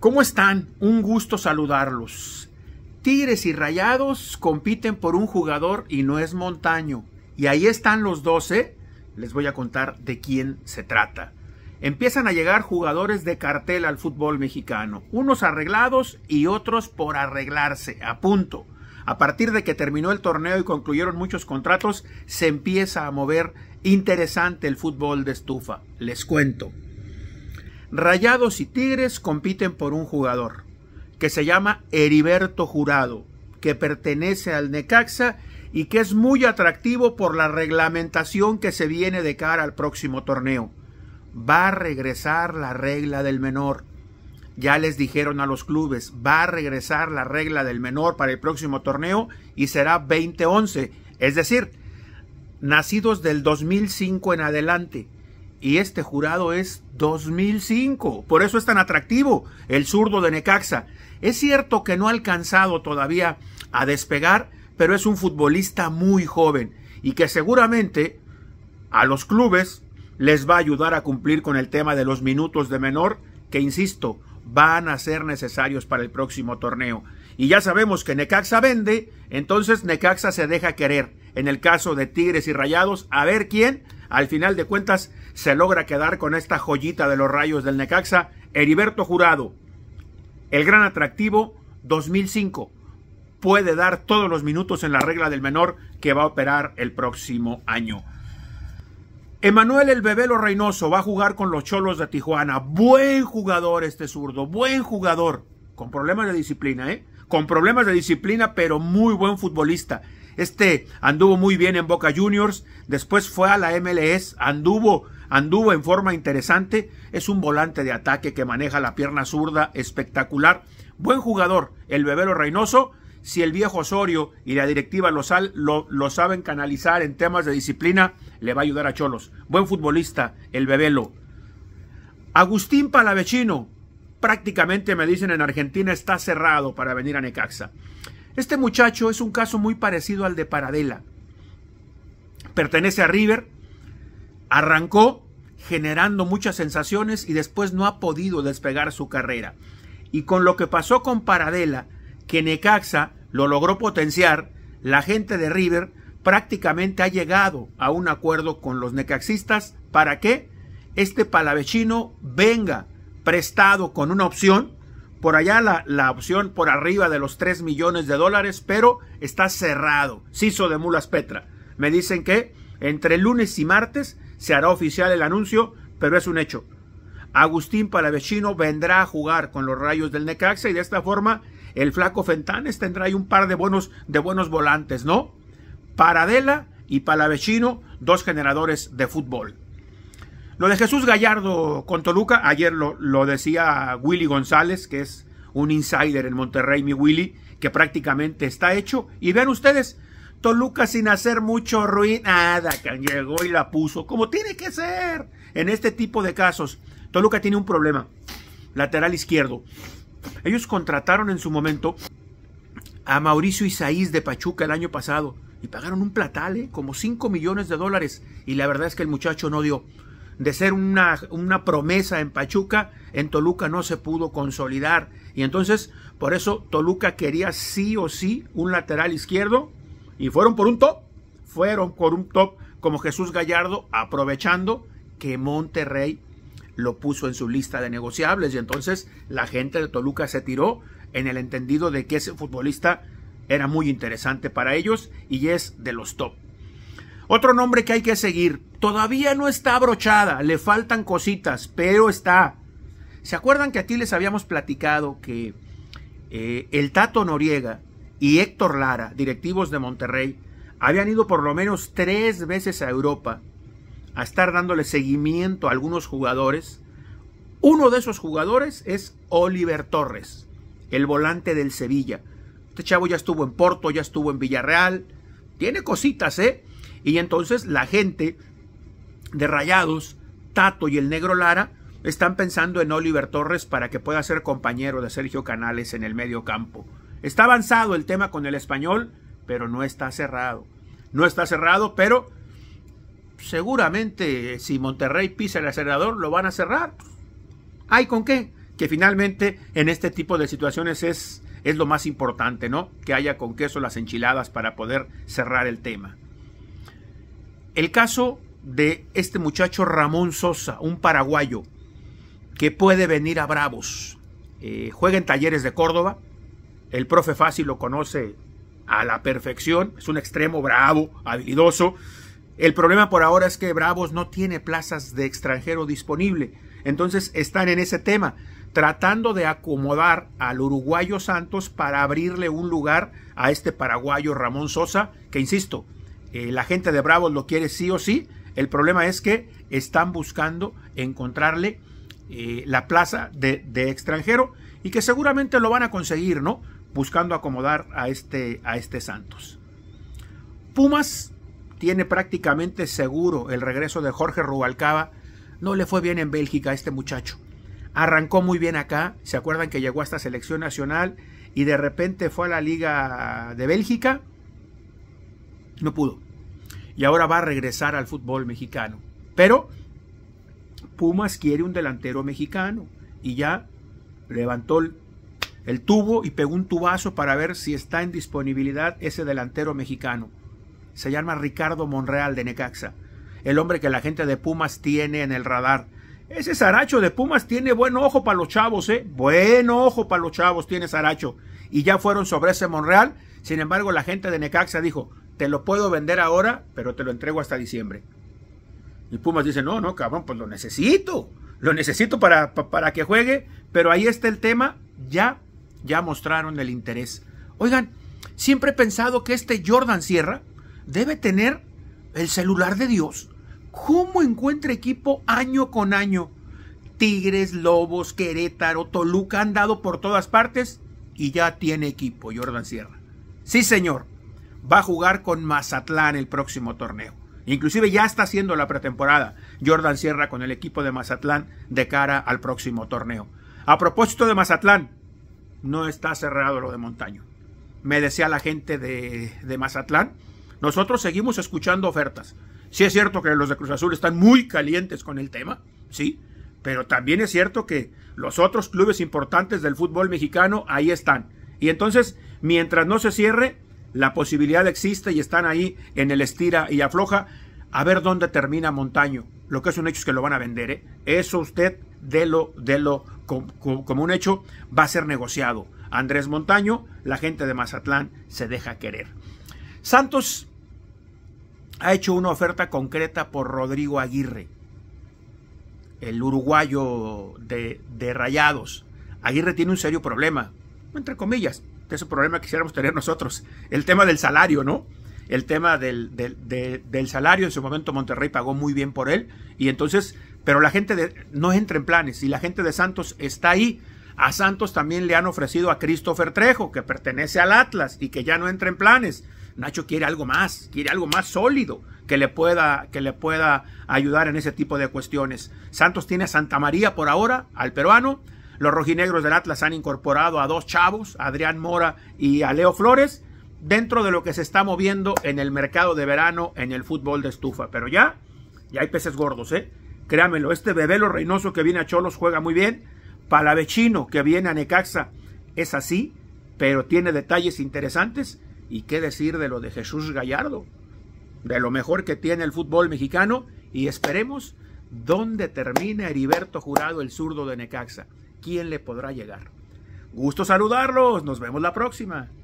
¿Cómo están? Un gusto saludarlos. Tigres y Rayados compiten por un jugador y no es Montaño. Y ahí están los 12. ¿eh? Les voy a contar de quién se trata. Empiezan a llegar jugadores de cartel al fútbol mexicano, unos arreglados y otros por arreglarse, a punto. A partir de que terminó el torneo y concluyeron muchos contratos, se empieza a mover interesante el fútbol de estufa. Les cuento. Rayados y Tigres compiten por un jugador que se llama Heriberto Jurado, que pertenece al Necaxa y que es muy atractivo por la reglamentación que se viene de cara al próximo torneo. Va a regresar la regla del menor. Ya les dijeron a los clubes, va a regresar la regla del menor para el próximo torneo y será 2011, es decir, nacidos del 2005 en adelante y este jurado es 2005. Por eso es tan atractivo el zurdo de Necaxa. Es cierto que no ha alcanzado todavía a despegar, pero es un futbolista muy joven y que seguramente a los clubes les va a ayudar a cumplir con el tema de los minutos de menor, que insisto, van a ser necesarios para el próximo torneo. Y ya sabemos que Necaxa vende, entonces Necaxa se deja querer. En el caso de Tigres y Rayados, a ver quién al final de cuentas, se logra quedar con esta joyita de los rayos del Necaxa, Heriberto Jurado. El gran atractivo, 2005. Puede dar todos los minutos en la regla del menor que va a operar el próximo año. Emanuel el Bebelo Reynoso va a jugar con los Cholos de Tijuana. Buen jugador este zurdo, buen jugador. Con problemas de disciplina, ¿eh? Con problemas de disciplina, pero muy buen futbolista. Este anduvo muy bien en Boca Juniors, después fue a la MLS, anduvo, anduvo en forma interesante, es un volante de ataque que maneja la pierna zurda espectacular. Buen jugador, el Bebelo Reynoso. Si el viejo Osorio y la directiva lo, lo, saben canalizar en temas de disciplina, le va a ayudar a Cholos. Buen futbolista, el Bebelo. Agustín Palavecino, prácticamente me dicen en Argentina está cerrado para venir a Necaxa. Este muchacho es un caso muy parecido al de Paradela. Pertenece a River, arrancó generando muchas sensaciones y después no ha podido despegar su carrera. Y con lo que pasó con Paradela, que Necaxa lo logró potenciar, la gente de River prácticamente ha llegado a un acuerdo con los necaxistas para que este palavecino venga prestado con una opción por allá la, la, opción por arriba de los 3 millones de dólares, pero está cerrado. Ciso de Mulas Petra. Me dicen que entre lunes y martes se hará oficial el anuncio, pero es un hecho. Agustín Palavecino vendrá a jugar con los rayos del Necaxa y de esta forma el flaco Fentanes tendrá ahí un par de buenos, de buenos volantes, ¿no? Paradela y Palavecino, dos generadores de fútbol. Lo de Jesús Gallardo con Toluca, ayer lo, decía Willy González, que es un insider en Monterrey, mi Willy, que prácticamente está hecho. Y vean ustedes, Toluca sin hacer mucho ruido, nada, que llegó y la puso, como tiene que ser en este tipo de casos. Toluca tiene un problema, lateral izquierdo. Ellos contrataron en su momento a Mauricio Isaís de Pachuca el año pasado y pagaron un platale, ¿eh? como 5 millones de dólares. Y la verdad es que el muchacho no dio de ser una, una promesa en Pachuca, en Toluca no se pudo consolidar. Y entonces, por eso Toluca quería sí o sí un lateral izquierdo y fueron por un top, fueron por un top como Jesús Gallardo, aprovechando que Monterrey lo puso en su lista de negociables y entonces la gente de Toluca se tiró en el entendido de que ese futbolista era muy interesante para ellos y es de los top. Otro nombre que hay que seguir. Todavía no está abrochada, le faltan cositas, pero está. ¿Se acuerdan que aquí les habíamos platicado que eh, el Tato Noriega y Héctor Lara, directivos de Monterrey, habían ido por lo menos tres veces a Europa a estar dándole seguimiento a algunos jugadores? Uno de esos jugadores es Oliver Torres, el volante del Sevilla. Este chavo ya estuvo en Porto, ya estuvo en Villarreal. Tiene cositas, ¿eh? Y entonces la gente de Rayados, Tato y el negro Lara están pensando en Oliver Torres para que pueda ser compañero de Sergio Canales en el medio campo. Está avanzado el tema con el español, pero no está cerrado. No está cerrado, pero seguramente si Monterrey pisa el acelerador lo van a cerrar. ¿Hay con qué? Que finalmente en este tipo de situaciones es, es lo más importante, ¿no? Que haya con queso las enchiladas para poder cerrar el tema. El caso de este muchacho Ramón Sosa, un paraguayo, que puede venir a Bravos. Eh, juega en Talleres de Córdoba. El profe Fácil lo conoce a la perfección. Es un extremo bravo, habilidoso. El problema por ahora es que Bravos no tiene plazas de extranjero disponible. Entonces están en ese tema, tratando de acomodar al uruguayo Santos para abrirle un lugar a este paraguayo Ramón Sosa, que insisto, eh, la gente de Bravos lo quiere sí o sí. El problema es que están buscando encontrarle eh, la plaza de, extranjero y que seguramente lo van a conseguir, ¿no? Buscando acomodar a este, a este Santos. Pumas tiene prácticamente seguro el regreso de Jorge Rubalcaba. No le fue bien en Bélgica a este muchacho. Arrancó muy bien acá. ¿Se acuerdan que llegó a esta selección nacional y de repente fue a la Liga de Bélgica? No pudo. Y ahora va a regresar al fútbol mexicano. Pero Pumas quiere un delantero mexicano. Y ya levantó el, tubo y pegó un tubazo para ver si está en disponibilidad ese delantero mexicano. Se llama Ricardo Monreal de Necaxa. El hombre que la gente de Pumas tiene en el radar. Ese Saracho de Pumas tiene buen ojo para los chavos, ¿eh? Buen ojo para los chavos tiene Saracho. Y ya fueron sobre ese Monreal. Sin embargo, la gente de Necaxa dijo, te lo puedo vender ahora, pero te lo entrego hasta diciembre. Y Pumas dice, no, no, cabrón, pues lo necesito. Lo necesito para, para, que juegue, pero ahí está el tema, ya, ya mostraron el interés. Oigan, siempre he pensado que este Jordan Sierra debe tener el celular de Dios. ¿Cómo encuentra equipo año con año? Tigres, Lobos, Querétaro, Toluca han dado por todas partes y ya tiene equipo Jordan Sierra. Sí, señor va a jugar con Mazatlán el próximo torneo. Inclusive ya está haciendo la pretemporada Jordan cierra con el equipo de Mazatlán de cara al próximo torneo. A propósito de Mazatlán, no está cerrado lo de Montaño. Me decía la gente de, de Mazatlán, nosotros seguimos escuchando ofertas. Sí es cierto que los de Cruz Azul están muy calientes con el tema, sí, pero también es cierto que los otros clubes importantes del fútbol mexicano ahí están. Y entonces, mientras no se cierre, la posibilidad existe y están ahí en el estira y afloja. A ver dónde termina Montaño. Lo que es un hecho es que lo van a vender. ¿eh? Eso usted de lo, de lo como, un hecho va a ser negociado. Andrés Montaño, la gente de Mazatlán se deja querer. Santos ha hecho una oferta concreta por Rodrigo Aguirre, el uruguayo de, de Rayados. Aguirre tiene un serio problema, entre comillas. Ese problema que quisiéramos tener nosotros, el tema del salario, ¿no? El tema del, salario, en su momento Monterrey pagó muy bien por él, y entonces, pero la gente de, no entra en planes, y la gente de Santos está ahí. A Santos también le han ofrecido a Christopher Trejo, que pertenece al Atlas y que ya no entra en planes. Nacho quiere algo más, quiere algo más sólido que le pueda, que le pueda ayudar en ese tipo de cuestiones. Santos tiene a Santa María por ahora, al peruano, los rojinegros del Atlas han incorporado a dos chavos, Adrián Mora y a Leo Flores, dentro de lo que se está moviendo en el mercado de verano en el fútbol de estufa. Pero ya, ya hay peces gordos, ¿eh? Créamelo, este Bebelo Reynoso que viene a Cholos juega muy bien. Palavechino que viene a Necaxa es así, pero tiene detalles interesantes. ¿Y qué decir de lo de Jesús Gallardo? De lo mejor que tiene el fútbol mexicano y esperemos dónde termina Heriberto Jurado, el zurdo de Necaxa quién le podrá llegar. Gusto saludarlos, nos vemos la próxima.